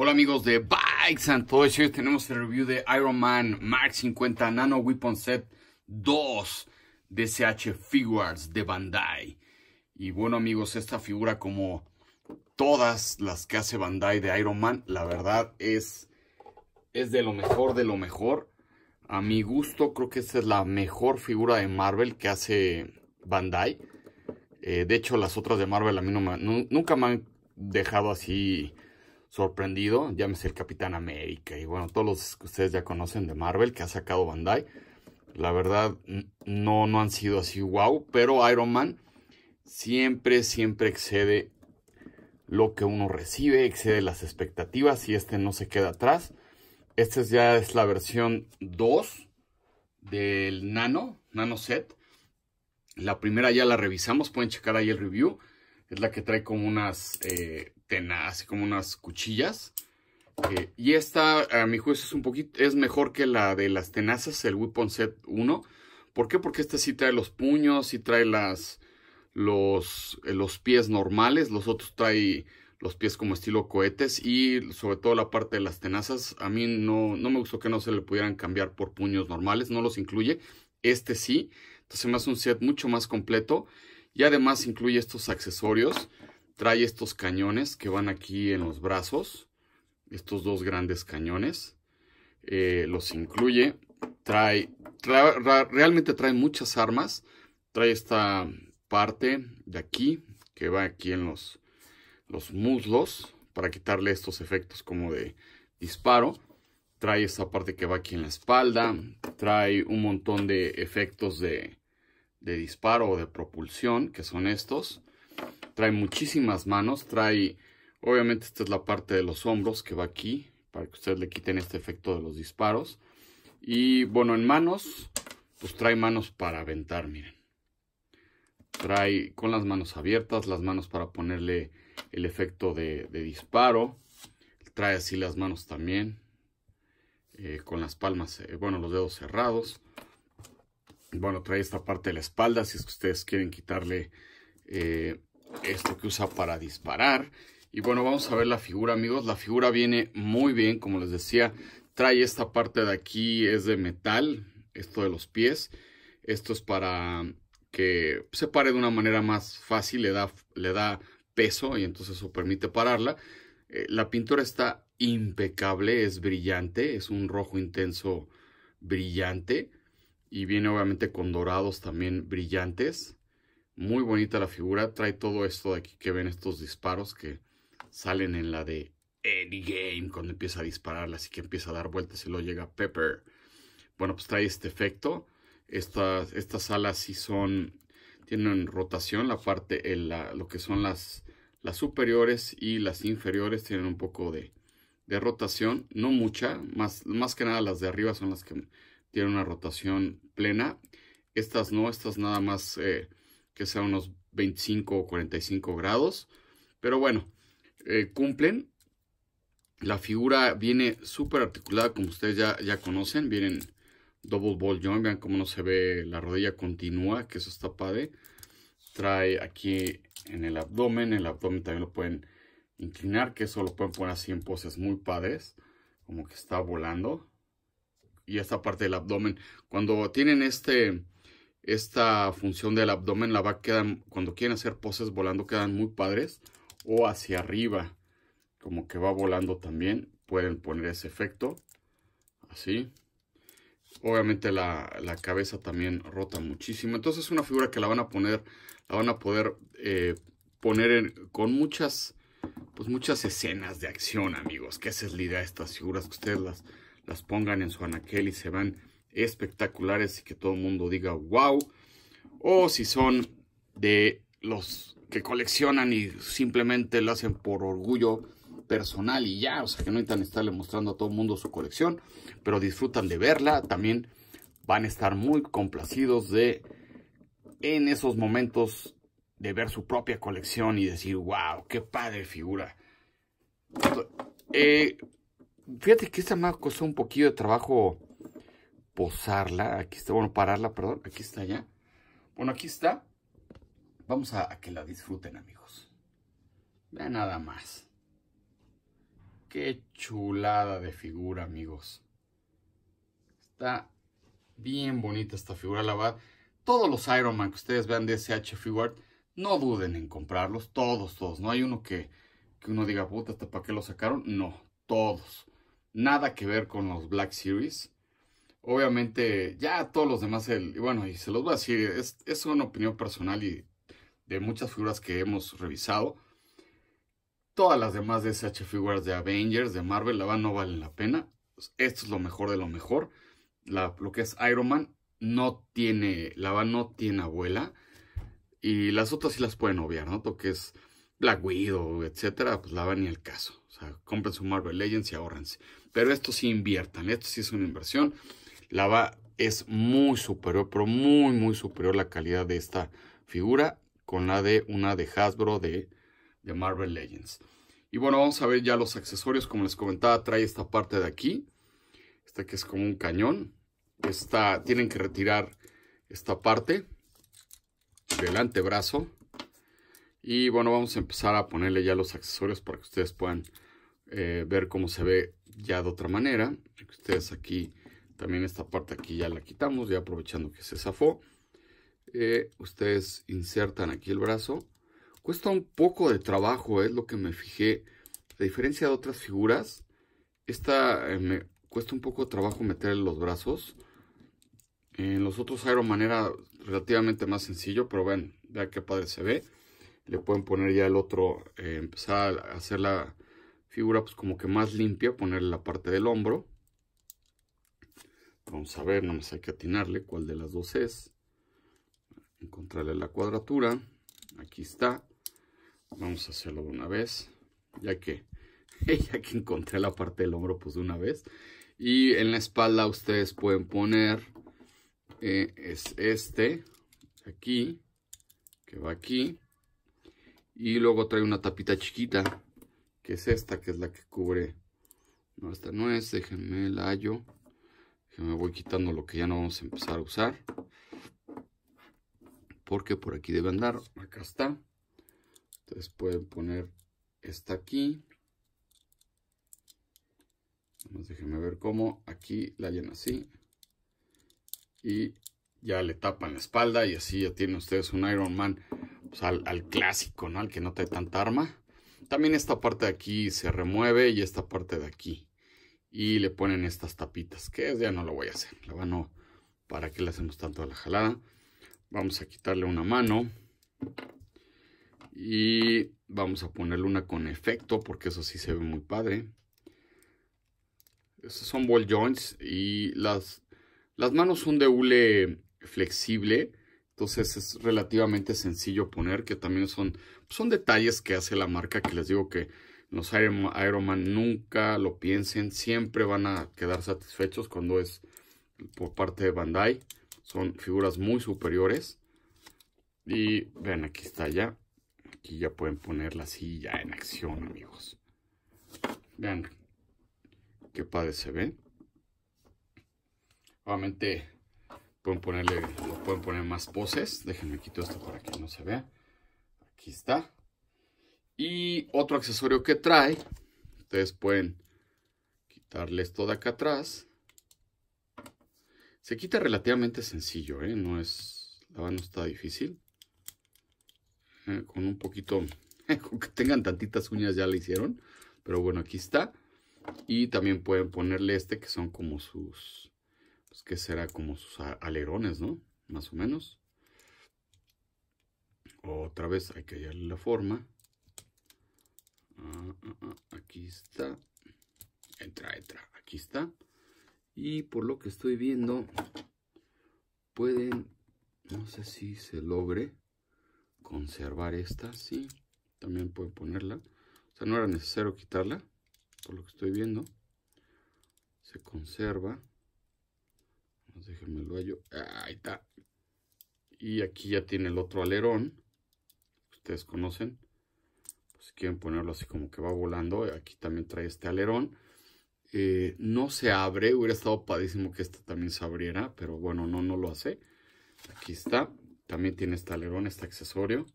Hola amigos de Bikes and Toys, hoy tenemos el review de Iron Man Mark 50 Nano Weapon Set 2 DSH Figures de Bandai. Y bueno amigos, esta figura como todas las que hace Bandai de Iron Man, la verdad es, es de lo mejor de lo mejor. A mi gusto creo que esta es la mejor figura de Marvel que hace Bandai. Eh, de hecho las otras de Marvel a mí nunca me han dejado así sorprendido, llámese el Capitán América y bueno, todos los que ustedes ya conocen de Marvel que ha sacado Bandai. La verdad, no, no han sido así wow, pero Iron Man siempre, siempre excede lo que uno recibe, excede las expectativas y este no se queda atrás. Esta ya es la versión 2 del Nano, Nano Set. La primera ya la revisamos, pueden checar ahí el review. Es la que trae como unas eh, tenaz, así como unas cuchillas. y esta, a mi juicio, es un poquito, es mejor que la de las tenazas, el Weapon Set 1. ¿Por qué? Porque este sí trae los puños, y trae las, los, eh, los pies normales, los otros trae los pies como estilo cohetes y sobre todo la parte de las tenazas. A mí no, no me gustó que no se le pudieran cambiar por puños normales, no los incluye. Este sí, entonces me hace un set mucho más completo y además incluye estos accesorios Trae estos cañones que van aquí en los brazos. Estos dos grandes cañones. Eh, los incluye. Trae, realmente trae muchas armas. Trae esta parte de aquí, que va aquí en los, los muslos, para quitarle estos efectos como de disparo. Trae esta parte que va aquí en la espalda. Trae un montón de efectos de, de disparo o de propulsión, que son estos trae muchísimas manos, trae, obviamente esta es la parte de los hombros que va aquí, para que ustedes le quiten este efecto de los disparos. Y bueno, en manos, pues trae manos para aventar, miren. Trae con las manos abiertas, las manos para ponerle el efecto de, disparo. Trae así las manos también, eh, con las palmas, eh, bueno, los dedos cerrados. Bueno, trae esta parte de la espalda, si es que ustedes quieren quitarle eh, esto que usa para disparar. Y bueno, vamos a ver la figura, amigos. La figura viene muy bien, como les decía. Trae esta parte de aquí, es de metal, esto de los pies. Esto es para que se pare de una manera más fácil, le da, le da peso y entonces eso permite pararla. Eh, la pintura está impecable, es brillante, es un rojo intenso brillante. Y viene obviamente con dorados también brillantes. Muy bonita la figura. Trae todo esto de aquí que ven estos disparos que salen en la de Game. cuando empieza a dispararla. Así que empieza a dar vueltas y luego llega Pepper. Bueno, pues trae este efecto. Estas, estas alas sí son, tienen rotación. La parte, el, lo que son las, las superiores y las inferiores tienen un poco de, de rotación. No mucha, más, más que nada las de arriba son las que tienen una rotación plena. Estas no, estas nada más... Eh, que sea unos 25 o 45 grados. Pero bueno, eh, cumplen. La figura viene súper articulada, como ustedes ya, ya conocen. Vienen double ball joint. Vean cómo no se ve la rodilla continua, que eso está padre. Trae aquí en el abdomen. El abdomen también lo pueden inclinar, que eso lo pueden poner así en poses muy padres. Como que está volando. Y esta parte del abdomen. Cuando tienen este esta función del abdomen la va a quedar... cuando quieren hacer poses volando quedan muy padres o hacia arriba como que va volando también pueden poner ese efecto así obviamente la, cabeza también rota muchísimo entonces es una figura que la van a poner la van a poder eh, poner con muchas pues muchas escenas de acción amigos que esa es la estas figuras que ustedes las, las pongan en su anaquel y se van espectaculares y que todo el mundo diga wow, o si son de los que coleccionan y simplemente lo hacen por orgullo personal y ya, o sea que no necesitan estarle mostrando a todo el mundo su colección, pero disfrutan de verla, también van a estar muy complacidos de en esos momentos de ver su propia colección y decir, wow, qué padre figura. Eh, fíjate que esta más costó un poquito de trabajo posarla. Aquí está, bueno, pararla, perdón. Aquí está ya. Bueno, aquí está. Vamos a, que la disfruten, amigos. Vean nada más. Qué chulada de figura, amigos. Está bien bonita esta figura, la verdad. Todos los Iron Man que ustedes vean de SH no duden en comprarlos. Todos, todos. No hay uno que, que uno diga, puta, ¿hasta para qué lo sacaron? No, todos. Nada que ver con los Black Series. Obviamente, ya todos los demás, el, bueno, y se los voy a decir, es, una opinión personal y de muchas figuras que hemos revisado. Todas las demás SH figuras de Avengers, de Marvel, la van, no valen la pena. Esto es lo mejor de lo mejor. lo que es Iron Man no tiene, la van no tiene abuela. Y las otras sí las pueden obviar, ¿no? Lo que es Black Widow, etcétera, pues la van ni el caso. O sea, compren su Marvel Legends y ahorrense. Pero esto sí inviertan, esto sí es una inversión. La va, es muy superior, pero muy, muy superior la calidad de esta figura con la de una de Hasbro de, Marvel Legends. Y bueno, vamos a ver ya los accesorios. Como les comentaba, trae esta parte de aquí. Esta que es como un cañón. Esta, tienen que retirar esta parte del antebrazo. Y bueno, vamos a empezar a ponerle ya los accesorios para que ustedes puedan eh, ver cómo se ve ya de otra manera. Ustedes aquí también esta parte aquí ya la quitamos, ya aprovechando que se zafó. Eh, ustedes insertan aquí el brazo. Cuesta un poco de trabajo, es lo que me fijé. A diferencia de otras figuras, esta eh, me cuesta un poco de trabajo meter los brazos. En los otros Iron Man relativamente más sencillo, pero ven, vean qué padre se ve. Le pueden poner ya el otro, eh, empezar a hacer la figura pues como que más limpia, ponerle la parte del hombro. Vamos a ver, no más hay que atinarle cuál de las dos es. Encontrarle la cuadratura. Aquí está. Vamos a hacerlo de una vez. Ya que, ya que encontré la parte del hombro, pues de una vez. Y en la espalda ustedes pueden poner... Eh, es este. Aquí. Que va aquí. Y luego trae una tapita chiquita. Que es esta, que es la que cubre. No, esta no es. Déjenme la hallo me voy quitando lo que ya no vamos a empezar a usar porque por aquí debe andar acá está entonces pueden poner esta aquí déjenme ver cómo aquí la llena así y ya le tapan la espalda y así ya tienen ustedes un Iron Man pues, al, clásico, ¿no? Al que no trae tanta arma. También esta parte de aquí se remueve y esta parte de aquí y le ponen estas tapitas, que ya no lo voy a hacer, la mano, ¿para qué le hacemos tanto a la jalada? Vamos a quitarle una mano y vamos a ponerle una con efecto, porque eso sí se ve muy padre. Estos son ball joints y las, las manos son de hule flexible, entonces es relativamente sencillo poner, que también son, son detalles que hace la marca, que les digo que los Iron, Man nunca lo piensen, siempre van a quedar satisfechos cuando es por parte de Bandai. Son figuras muy superiores. Y vean, aquí está ya. Aquí ya pueden poner la silla en acción, amigos. Vean qué padre se ve. Obviamente pueden ponerle, pueden poner más poses. Déjenme quito esto para que no se vea. Aquí está. Y otro accesorio que trae, ustedes pueden quitarle esto de acá atrás. Se quita relativamente sencillo, ¿eh? no es, la mano está difícil. Eh, con un poquito, con que tengan tantitas uñas ya la hicieron, pero bueno, aquí está. Y también pueden ponerle este que son como sus, pues que será como sus alerones, ¿no? Más o menos. Otra vez hay que hallarle la forma aquí está. Entra, entra. Aquí está. Y por lo que estoy viendo, pueden, no sé si se logre conservar esta. Sí, también pueden ponerla. O sea, no era necesario quitarla, por lo que estoy viendo. Se conserva. Déjenme el ah, Ahí está. Y aquí ya tiene el otro alerón. Ustedes conocen quieren ponerlo así como que va volando, aquí también trae este alerón. Eh, no se abre, hubiera estado padísimo que este también se abriera, pero bueno, no, no lo hace. Aquí está, también tiene este alerón, este accesorio.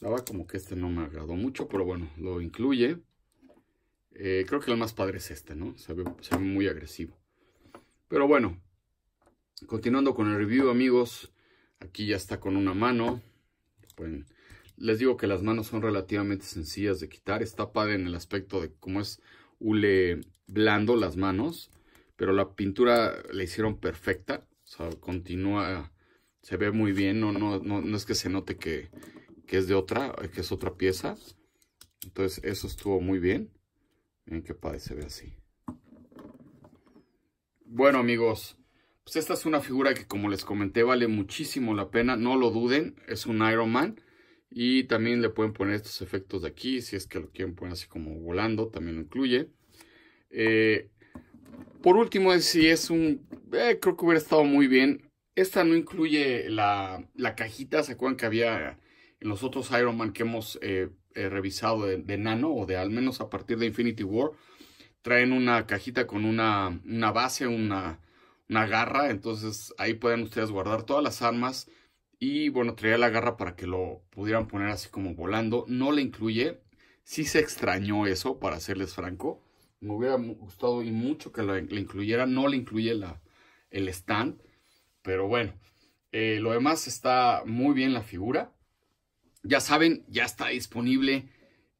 Daba como que este no me agradó mucho, pero bueno, lo incluye. Eh, creo que el más padre es este, ¿no? Se ve, se ve muy agresivo. Pero bueno, continuando con el review, amigos. Aquí ya está con una mano. Pueden les digo que las manos son relativamente sencillas de quitar. Está padre en el aspecto de cómo es hule blando las manos. Pero la pintura la hicieron perfecta. O sea, continúa, se ve muy bien. No, no, no, es que se note que, que es de otra, que es otra pieza. Entonces eso estuvo muy bien. Miren qué padre se ve así. Bueno amigos, pues esta es una figura que como les comenté vale muchísimo la pena. No lo duden, es un Iron Man. Y también le pueden poner estos efectos de aquí, si es que lo quieren poner así como volando, también lo incluye. Eh, por último, si es un... Eh, creo que hubiera estado muy bien. Esta no incluye la, cajita, ¿se acuerdan que había en los otros Iron Man que hemos eh, revisado de, Nano o de al menos a partir de Infinity War? Traen una cajita con una, una base, una, una garra, entonces ahí pueden ustedes guardar todas las armas y bueno, traía la garra para que lo pudieran poner así como volando. No le incluye. Sí se extrañó eso, para serles franco. Me hubiera gustado y mucho que le incluyera. No le incluye el stand. Pero bueno, eh, lo demás está muy bien la figura. Ya saben, ya está disponible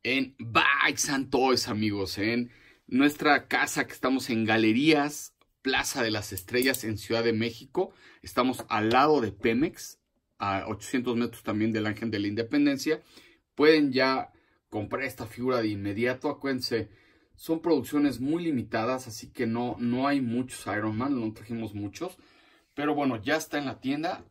en Bikes and Toys, amigos. En nuestra casa que estamos en Galerías Plaza de las Estrellas en Ciudad de México. Estamos al lado de Pemex a 800 metros también del Ángel de la Independencia. Pueden ya comprar esta figura de inmediato. Acuérdense, son producciones muy limitadas, así que no, no hay muchos Iron Man, no trajimos muchos. Pero bueno, ya está en la tienda.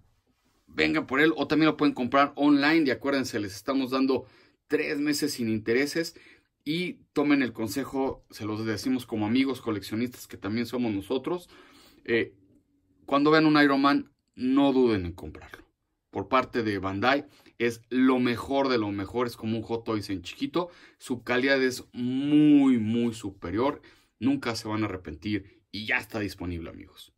Vengan por él o también lo pueden comprar online. Y acuérdense, les estamos dando tres meses sin intereses. Y tomen el consejo, se los decimos como amigos coleccionistas que también somos nosotros. Eh, cuando vean un Iron Man, no duden en comprarlo por parte de Bandai es lo mejor de lo mejor, es como un Hot Toys en chiquito, su calidad es muy muy superior, nunca se van a arrepentir y ya está disponible amigos.